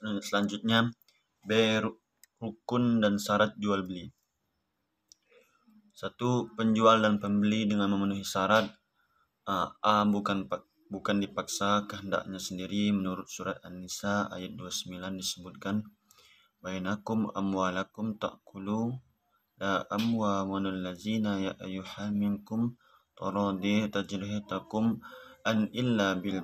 Eh, selanjutnya B rukun dan syarat jual beli. Satu penjual dan pembeli dengan memenuhi syarat eh, A bukan bukan dipaksa kehendaknya sendiri menurut surat An-Nisa ayat 29 disebutkan bainakum amwalakum ta'kulu la amwamanul ladzina ya ayyuha minkum taradi tajrihatakum an illa bil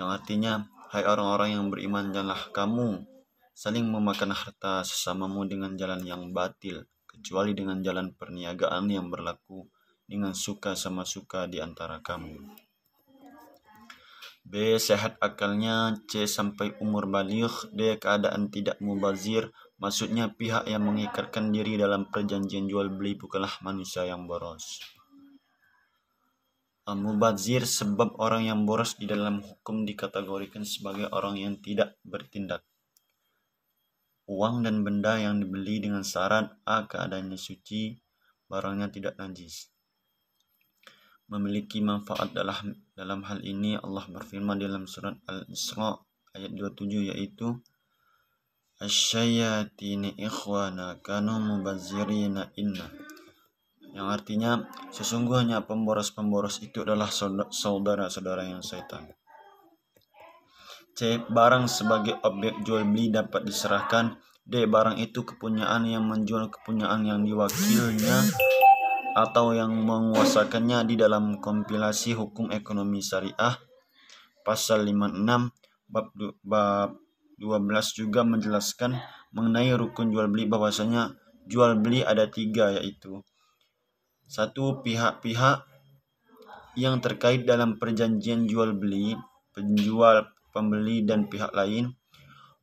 yang artinya Hai orang-orang yang beriman, janganlah kamu saling memakan harta sesamamu dengan jalan yang batil, kecuali dengan jalan perniagaan yang berlaku dengan suka sama suka di antara kamu. B. Sehat akalnya C. Sampai umur balik D. Keadaan tidak mubazir Maksudnya pihak yang mengikatkan diri dalam perjanjian jual beli bukanlah manusia yang boros. Eh, mubazir sebab orang yang boros di dalam hukum dikategorikan sebagai orang yang tidak bertindak. Uang dan benda yang dibeli dengan syarat A keadaannya suci, barangnya tidak najis. Memiliki manfaat dalam, dalam hal ini Allah berfirman dalam surat Al-Isra ayat 27 yaitu Asyayatini ikhwana kanu mubazirina inna yang artinya sesungguhnya pemboros-pemboros itu adalah saudara-saudara yang setan. C. Barang sebagai objek jual beli dapat diserahkan. D. Barang itu kepunyaan yang menjual kepunyaan yang diwakilnya atau yang menguasakannya di dalam kompilasi hukum ekonomi syariah pasal 56 bab, bab 12 juga menjelaskan mengenai rukun jual beli bahwasanya jual beli ada tiga yaitu satu pihak-pihak yang terkait dalam perjanjian jual beli, penjual, pembeli dan pihak lain.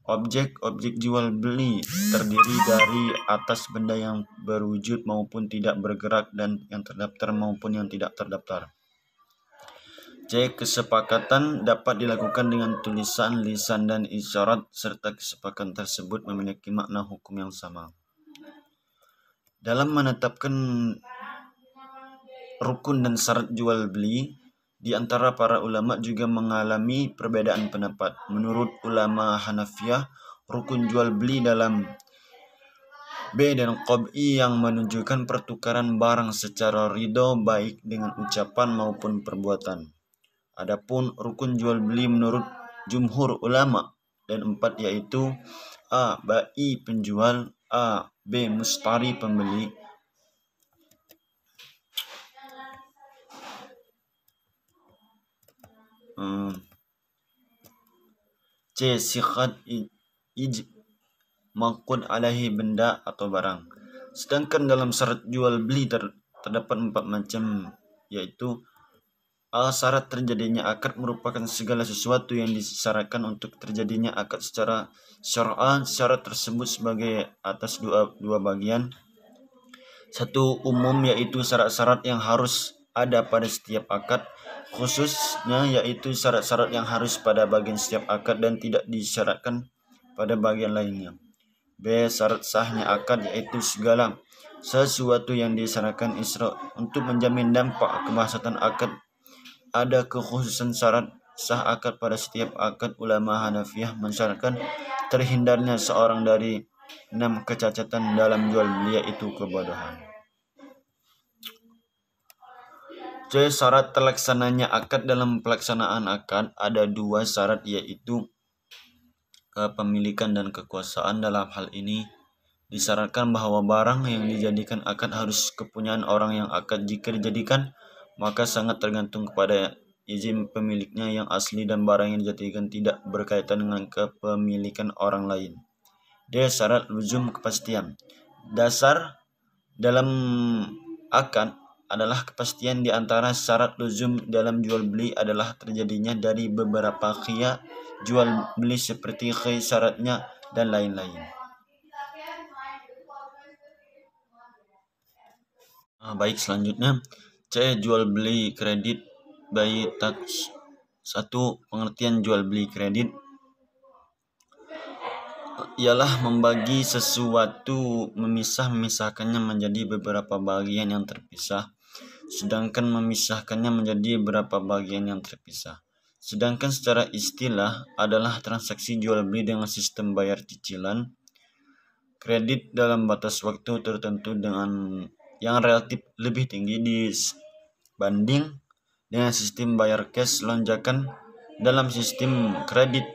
Objek-objek jual beli terdiri dari atas benda yang berwujud maupun tidak bergerak dan yang terdaftar maupun yang tidak terdaftar. C. Kesepakatan dapat dilakukan dengan tulisan, lisan, dan isyarat, serta kesepakatan tersebut memiliki makna hukum yang sama. Dalam menetapkan rukun dan syarat jual beli di antara para ulama juga mengalami perbedaan pendapat. Menurut ulama Hanafiyah, rukun jual beli dalam B dan Qob'i yang menunjukkan pertukaran barang secara ridho baik dengan ucapan maupun perbuatan. Adapun rukun jual beli menurut jumhur ulama dan empat yaitu A. Ba'i penjual A. B. Mustari pembeli Hmm. C. Sikat ij makun alahi benda atau barang. Sedangkan dalam syarat jual beli ter terdapat empat macam yaitu al syarat terjadinya akad merupakan segala sesuatu yang disyaratkan untuk terjadinya akad secara syar'an syarat tersebut sebagai atas dua dua bagian satu umum yaitu syarat-syarat yang harus ada pada setiap akad khususnya yaitu syarat-syarat yang harus pada bagian setiap akad dan tidak disyaratkan pada bagian lainnya. B. Syarat sahnya akad yaitu segala sesuatu yang disyaratkan Isra untuk menjamin dampak kemasatan akad ada kekhususan syarat sah akad pada setiap akad ulama Hanafiyah mensyaratkan terhindarnya seorang dari enam kecacatan dalam jual beli yaitu kebodohan. C. Syarat terlaksananya akad dalam pelaksanaan akad ada dua syarat yaitu kepemilikan dan kekuasaan dalam hal ini disarankan bahwa barang yang dijadikan akad harus kepunyaan orang yang akad jika dijadikan maka sangat tergantung kepada izin pemiliknya yang asli dan barang yang dijadikan tidak berkaitan dengan kepemilikan orang lain. D. Syarat luzum kepastian. Dasar dalam akad adalah kepastian di antara syarat luzum dalam jual beli adalah terjadinya dari beberapa kia jual beli seperti kia syaratnya dan lain-lain. Nah, baik selanjutnya C jual beli kredit bayi tak satu pengertian jual beli kredit ialah membagi sesuatu memisah-memisahkannya menjadi beberapa bagian yang terpisah sedangkan memisahkannya menjadi beberapa bagian yang terpisah. Sedangkan secara istilah adalah transaksi jual beli dengan sistem bayar cicilan kredit dalam batas waktu tertentu dengan yang relatif lebih tinggi dibanding dengan sistem bayar cash lonjakan dalam sistem kredit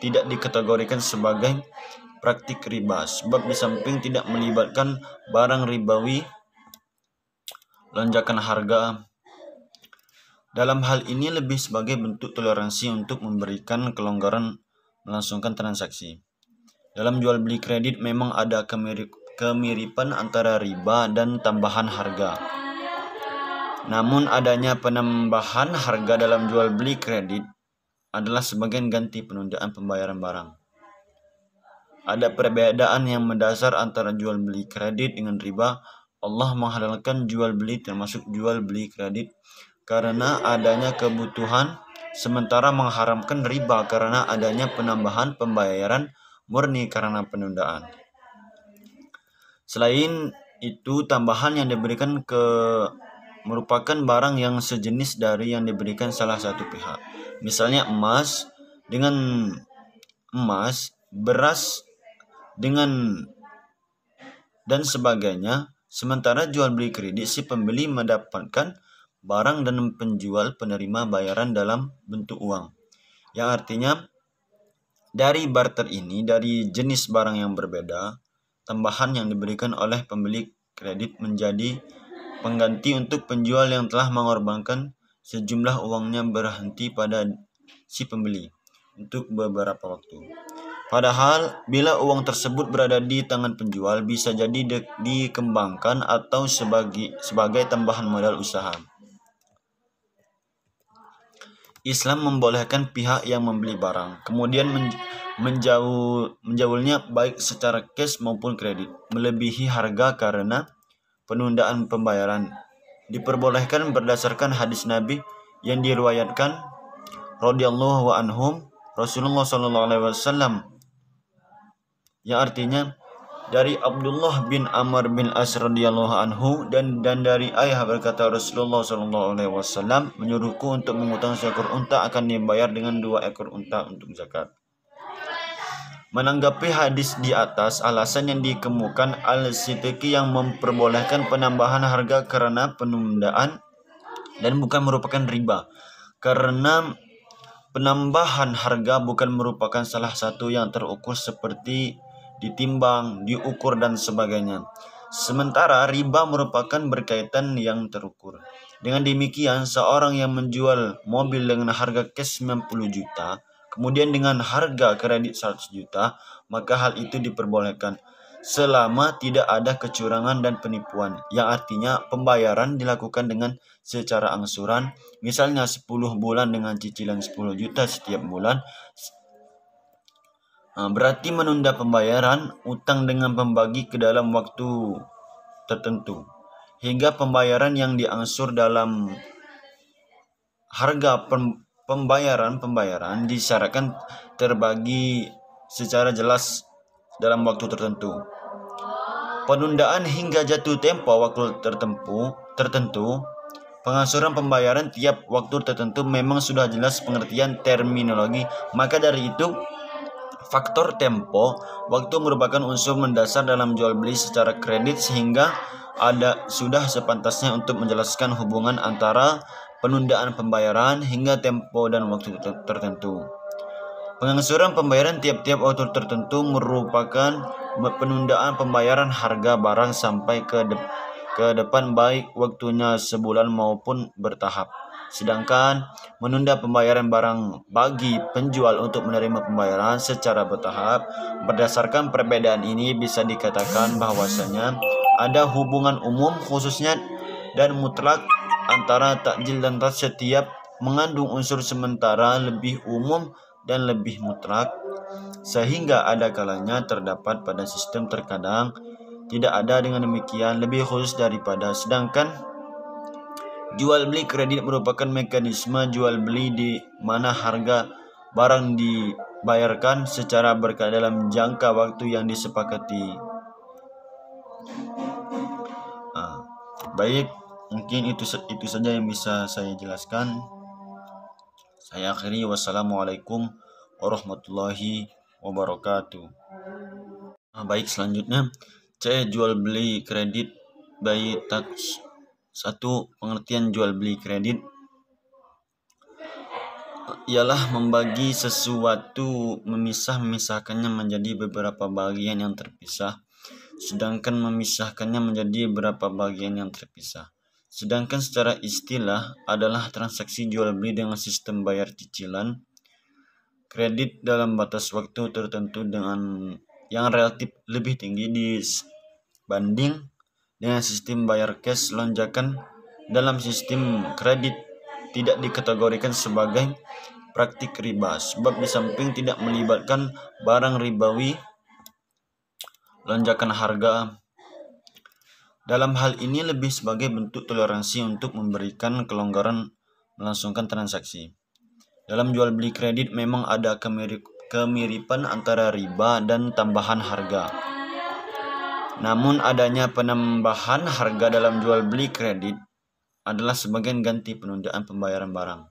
tidak dikategorikan sebagai praktik riba sebab di samping tidak melibatkan barang ribawi lonjakan harga. Dalam hal ini lebih sebagai bentuk toleransi untuk memberikan kelonggaran melangsungkan transaksi. Dalam jual beli kredit memang ada kemirip, kemiripan antara riba dan tambahan harga. Namun adanya penambahan harga dalam jual beli kredit adalah sebagian ganti penundaan pembayaran barang. Ada perbedaan yang mendasar antara jual beli kredit dengan riba Allah menghalalkan jual beli termasuk jual beli kredit karena adanya kebutuhan sementara mengharamkan riba karena adanya penambahan pembayaran murni karena penundaan. Selain itu tambahan yang diberikan ke merupakan barang yang sejenis dari yang diberikan salah satu pihak. Misalnya emas dengan emas, beras dengan dan sebagainya Sementara jual beli kredit si pembeli mendapatkan barang dan penjual penerima bayaran dalam bentuk uang. Yang artinya dari barter ini dari jenis barang yang berbeda, tambahan yang diberikan oleh pembeli kredit menjadi pengganti untuk penjual yang telah mengorbankan sejumlah uangnya berhenti pada si pembeli untuk beberapa waktu. Padahal bila uang tersebut berada di tangan penjual bisa jadi de- dikembangkan atau sebagai sebagai tambahan modal usaha. Islam membolehkan pihak yang membeli barang kemudian men- menjauh menjauhnya baik secara cash maupun kredit melebihi harga karena penundaan pembayaran diperbolehkan berdasarkan hadis Nabi yang diriwayatkan Rasulullah saw yang artinya dari Abdullah bin Amr bin As radhiyallahu anhu dan dan dari ayah berkata Rasulullah sallallahu alaihi wasallam menyuruhku untuk mengutang seekor unta akan dibayar dengan dua ekor unta untuk zakat. Menanggapi hadis di atas, alasan yang dikemukakan Al-Sitiki yang memperbolehkan penambahan harga karena penundaan dan bukan merupakan riba. Karena penambahan harga bukan merupakan salah satu yang terukur seperti ditimbang, diukur, dan sebagainya. Sementara riba merupakan berkaitan yang terukur. Dengan demikian, seorang yang menjual mobil dengan harga cash 90 juta, kemudian dengan harga kredit 100 juta, maka hal itu diperbolehkan selama tidak ada kecurangan dan penipuan, yang artinya pembayaran dilakukan dengan secara angsuran, misalnya 10 bulan dengan cicilan 10 juta setiap bulan, Ah, berarti menunda pembayaran utang dengan pembagi ke dalam waktu tertentu hingga pembayaran yang diangsur dalam harga pembayaran-pembayaran disyaratkan terbagi secara jelas dalam waktu tertentu. Penundaan hingga jatuh tempo waktu tertentu, tertentu Pengasuran pembayaran tiap waktu tertentu memang sudah jelas pengertian terminologi, maka dari itu Faktor tempo, waktu merupakan unsur mendasar dalam jual beli secara kredit sehingga ada sudah sepantasnya untuk menjelaskan hubungan antara penundaan pembayaran hingga tempo dan waktu tertentu. Pengangsuran pembayaran tiap-tiap waktu tertentu merupakan penundaan pembayaran harga barang sampai ke, de ke depan baik waktunya sebulan maupun bertahap. Sedangkan menunda pembayaran barang bagi penjual untuk menerima pembayaran secara bertahap berdasarkan perbedaan ini bisa dikatakan bahwasanya ada hubungan umum khususnya dan mutlak antara takjil dan tas setiap mengandung unsur sementara lebih umum dan lebih mutlak sehingga ada kalanya terdapat pada sistem terkadang tidak ada dengan demikian lebih khusus daripada sedangkan Jual beli kredit merupakan mekanisme jual beli di mana harga barang dibayarkan secara berkala dalam jangka waktu yang disepakati. Nah, baik, mungkin itu itu saja yang bisa saya jelaskan. Saya akhiri wassalamualaikum warahmatullahi wabarakatuh. Nah, baik selanjutnya C jual beli kredit bayi tax satu, pengertian jual beli kredit ialah membagi sesuatu memisah-memisahkannya menjadi beberapa bagian yang terpisah, sedangkan memisahkannya menjadi beberapa bagian yang terpisah. Sedangkan secara istilah adalah transaksi jual beli dengan sistem bayar cicilan kredit dalam batas waktu tertentu dengan yang relatif lebih tinggi dibanding dengan sistem bayar cash lonjakan dalam sistem kredit tidak dikategorikan sebagai praktik riba sebab di samping tidak melibatkan barang ribawi lonjakan harga dalam hal ini lebih sebagai bentuk toleransi untuk memberikan kelonggaran melangsungkan transaksi dalam jual beli kredit memang ada kemirip kemiripan antara riba dan tambahan harga namun adanya penambahan harga dalam jual beli kredit adalah sebagian ganti penundaan pembayaran barang.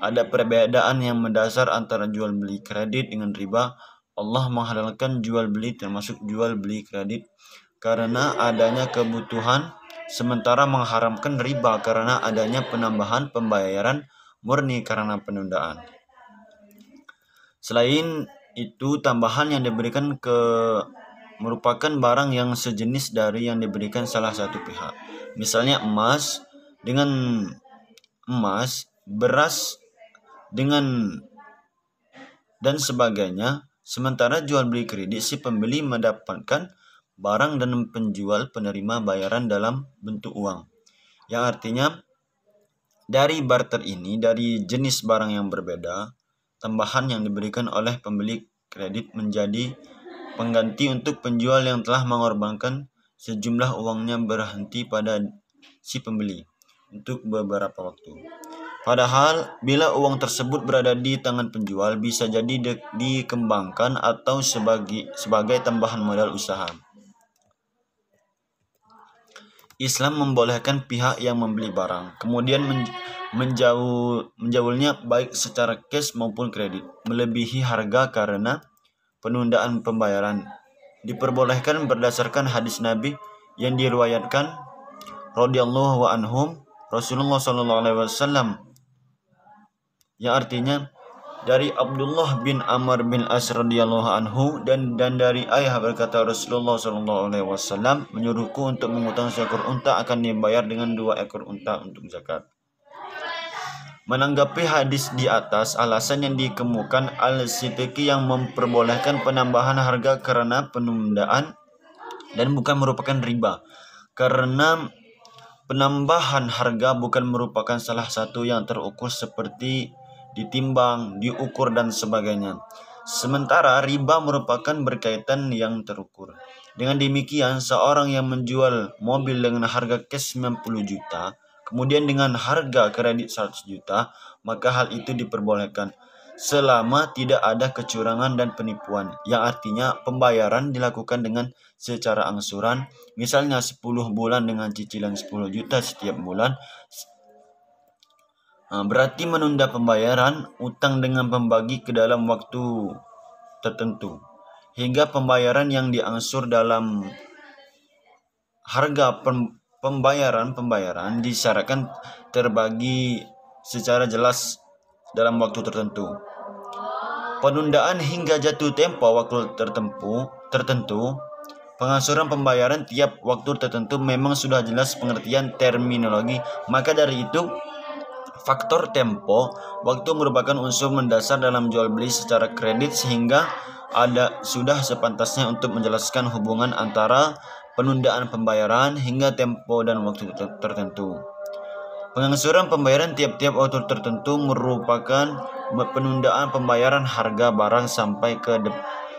Ada perbedaan yang mendasar antara jual beli kredit dengan riba. Allah menghalalkan jual beli termasuk jual beli kredit karena adanya kebutuhan sementara mengharamkan riba karena adanya penambahan pembayaran murni karena penundaan. Selain itu tambahan yang diberikan ke merupakan barang yang sejenis dari yang diberikan salah satu pihak. Misalnya emas dengan emas, beras dengan dan sebagainya. Sementara jual beli kredit si pembeli mendapatkan barang dan penjual penerima bayaran dalam bentuk uang. Yang artinya dari barter ini dari jenis barang yang berbeda, tambahan yang diberikan oleh pembeli kredit menjadi pengganti untuk penjual yang telah mengorbankan sejumlah uangnya berhenti pada si pembeli untuk beberapa waktu. Padahal, bila uang tersebut berada di tangan penjual, bisa jadi de- dikembangkan atau sebagai, sebagai tambahan modal usaha. Islam membolehkan pihak yang membeli barang, kemudian men menjauh menjaulnya baik secara cash maupun kredit, melebihi harga karena penundaan pembayaran diperbolehkan berdasarkan hadis Nabi yang diriwayatkan radhiyallahu anhum Rasulullah sallallahu alaihi wasallam yang artinya dari Abdullah bin Amr bin As radhiyallahu anhu dan dan dari ayah berkata Rasulullah sallallahu alaihi wasallam menyuruhku untuk mengutang seekor unta akan dibayar dengan dua ekor unta untuk zakat. Menanggapi hadis di atas, alasan yang dikemukakan al sitiki yang memperbolehkan penambahan harga karena penundaan dan bukan merupakan riba. Karena penambahan harga bukan merupakan salah satu yang terukur seperti ditimbang, diukur dan sebagainya. Sementara riba merupakan berkaitan yang terukur. Dengan demikian, seorang yang menjual mobil dengan harga cash 90 juta Kemudian dengan harga kredit 100 juta, maka hal itu diperbolehkan selama tidak ada kecurangan dan penipuan, yang artinya pembayaran dilakukan dengan secara angsuran, misalnya 10 bulan dengan cicilan 10 juta setiap bulan, ah, berarti menunda pembayaran utang dengan pembagi ke dalam waktu tertentu, hingga pembayaran yang diangsur dalam harga Pembayaran-pembayaran disyaratkan terbagi secara jelas dalam waktu tertentu. Penundaan hingga jatuh tempo waktu tertentu, tertentu Pengasuran pembayaran tiap waktu tertentu memang sudah jelas pengertian terminologi. Maka dari itu, faktor tempo waktu merupakan unsur mendasar dalam jual beli secara kredit sehingga ada sudah sepantasnya untuk menjelaskan hubungan antara penundaan pembayaran hingga tempo dan waktu tertentu. Pengangsuran pembayaran tiap-tiap waktu tertentu merupakan penundaan pembayaran harga barang sampai ke, de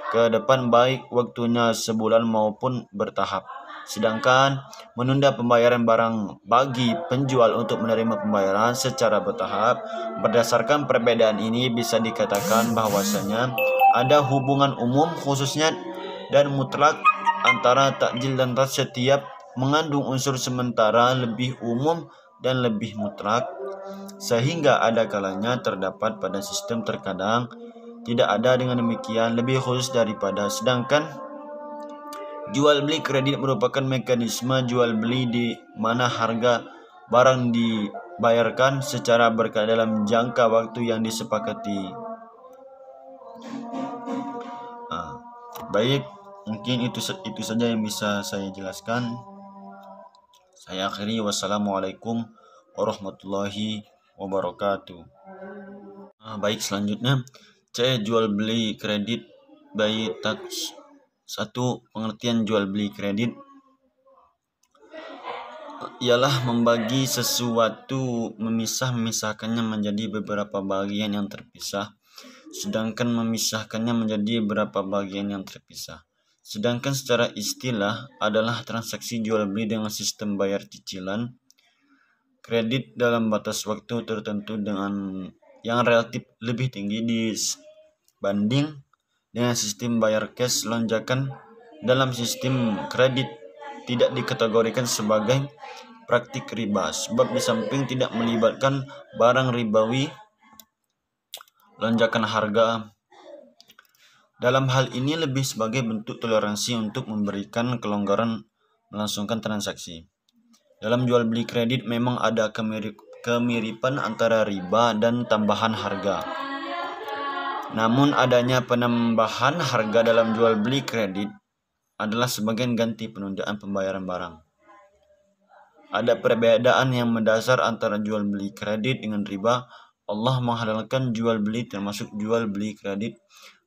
ke depan baik waktunya sebulan maupun bertahap. Sedangkan menunda pembayaran barang bagi penjual untuk menerima pembayaran secara bertahap berdasarkan perbedaan ini bisa dikatakan bahwasanya ada hubungan umum khususnya dan mutlak antara takjil dan rat setiap mengandung unsur sementara lebih umum dan lebih mutlak sehingga ada kalanya terdapat pada sistem terkadang tidak ada dengan demikian lebih khusus daripada sedangkan jual beli kredit merupakan mekanisme jual beli di mana harga barang dibayarkan secara berkala dalam jangka waktu yang disepakati. Ah, baik mungkin itu itu saja yang bisa saya jelaskan saya akhiri wassalamualaikum warahmatullahi wabarakatuh nah, baik selanjutnya C jual beli kredit bayi tak satu pengertian jual beli kredit ialah membagi sesuatu memisah-memisahkannya menjadi beberapa bagian yang terpisah sedangkan memisahkannya menjadi beberapa bagian yang terpisah Sedangkan secara istilah adalah transaksi jual beli dengan sistem bayar cicilan kredit dalam batas waktu tertentu dengan yang relatif lebih tinggi dibanding dengan sistem bayar cash lonjakan dalam sistem kredit tidak dikategorikan sebagai praktik riba sebab di samping tidak melibatkan barang ribawi lonjakan harga dalam hal ini lebih sebagai bentuk toleransi untuk memberikan kelonggaran melangsungkan transaksi. Dalam jual beli kredit memang ada kemirip, kemiripan antara riba dan tambahan harga. Namun adanya penambahan harga dalam jual beli kredit adalah sebagian ganti penundaan pembayaran barang. Ada perbedaan yang mendasar antara jual beli kredit dengan riba. Allah menghalalkan jual beli termasuk jual beli kredit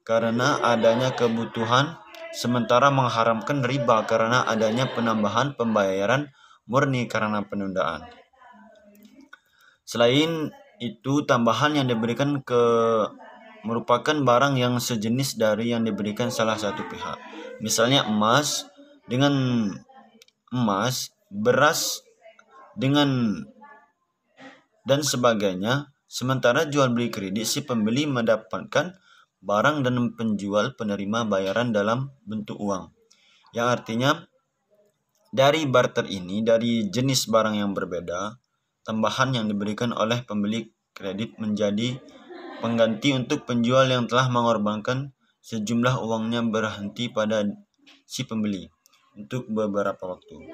karena adanya kebutuhan, sementara mengharamkan riba karena adanya penambahan pembayaran murni karena penundaan. Selain itu, tambahan yang diberikan ke merupakan barang yang sejenis dari yang diberikan salah satu pihak. Misalnya emas dengan emas, beras dengan dan sebagainya. Sementara jual beli kredit si pembeli mendapatkan barang dan penjual penerima bayaran dalam bentuk uang. Yang artinya dari barter ini dari jenis barang yang berbeda, tambahan yang diberikan oleh pembeli kredit menjadi pengganti untuk penjual yang telah mengorbankan sejumlah uangnya berhenti pada si pembeli untuk beberapa waktu.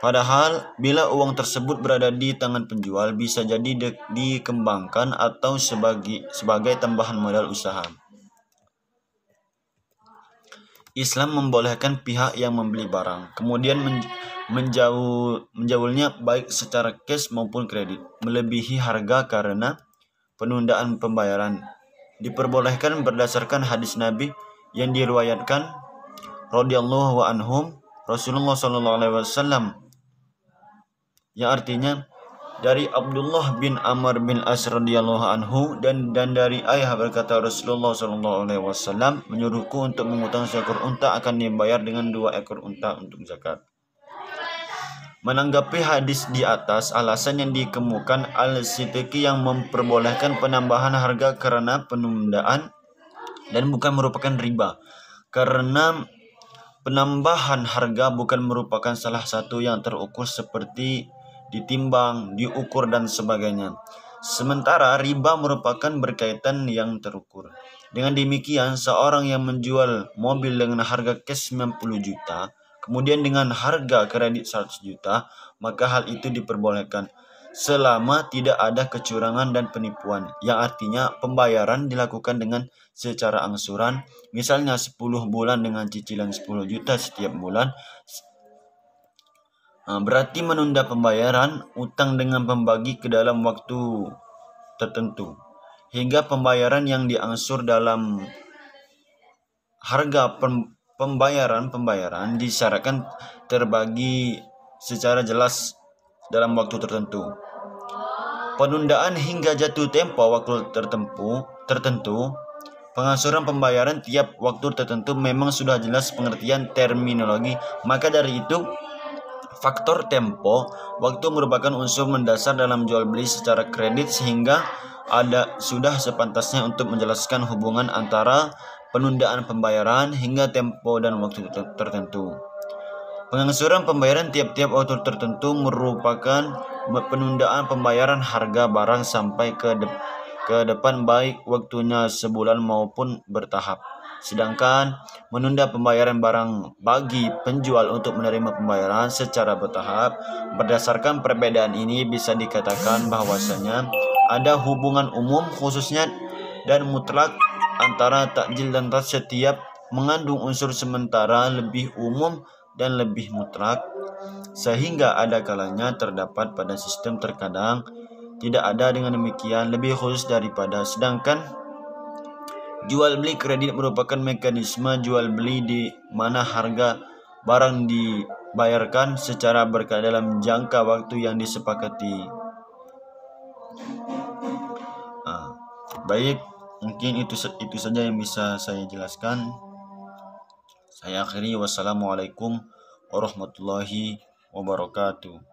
Padahal bila uang tersebut berada di tangan penjual bisa jadi dikembangkan atau sebagai sebagai tambahan modal usaha. Islam membolehkan pihak yang membeli barang, kemudian menjauh, menjauhnya baik secara cash maupun kredit, melebihi harga karena penundaan pembayaran. Diperbolehkan berdasarkan hadis Nabi yang diriwayatkan radhiyallahu anhum Rasulullah saw yang artinya dari Abdullah bin Amr bin As radhiyallahu anhu dan dan dari ayah berkata Rasulullah sallallahu alaihi wasallam menyuruhku untuk mengutang seekor unta akan dibayar dengan dua ekor unta untuk zakat. Menanggapi hadis di atas, alasan yang dikemukakan Al-Sitiki yang memperbolehkan penambahan harga karena penundaan dan bukan merupakan riba. Karena penambahan harga bukan merupakan salah satu yang terukur seperti ditimbang, diukur, dan sebagainya. Sementara riba merupakan berkaitan yang terukur. Dengan demikian, seorang yang menjual mobil dengan harga cash 90 juta, kemudian dengan harga kredit 100 juta, maka hal itu diperbolehkan selama tidak ada kecurangan dan penipuan, yang artinya pembayaran dilakukan dengan secara angsuran, misalnya 10 bulan dengan cicilan 10 juta setiap bulan, Ah, berarti menunda pembayaran utang dengan pembagi ke dalam waktu tertentu hingga pembayaran yang diangsur dalam harga pembayaran-pembayaran disyaratkan terbagi secara jelas dalam waktu tertentu. Penundaan hingga jatuh tempo waktu tertentu, tertentu pengasuran pembayaran tiap waktu tertentu memang sudah jelas pengertian terminologi. Maka dari itu, Faktor tempo waktu merupakan unsur mendasar dalam jual beli secara kredit sehingga ada sudah sepantasnya untuk menjelaskan hubungan antara penundaan pembayaran hingga tempo dan waktu tertentu. Pengangsuran pembayaran tiap-tiap waktu tertentu merupakan penundaan pembayaran harga barang sampai ke, de ke depan baik waktunya sebulan maupun bertahap. Sedangkan menunda pembayaran barang bagi penjual untuk menerima pembayaran secara bertahap berdasarkan perbedaan ini bisa dikatakan bahwasanya ada hubungan umum khususnya dan mutlak antara takjil dan tas setiap mengandung unsur sementara lebih umum dan lebih mutlak sehingga ada kalanya terdapat pada sistem terkadang tidak ada dengan demikian lebih khusus daripada sedangkan Jual beli kredit merupakan mekanisme jual beli di mana harga barang dibayarkan secara berkala dalam jangka waktu yang disepakati. Nah, baik, mungkin itu itu saja yang bisa saya jelaskan. Saya akhiri wassalamualaikum warahmatullahi wabarakatuh.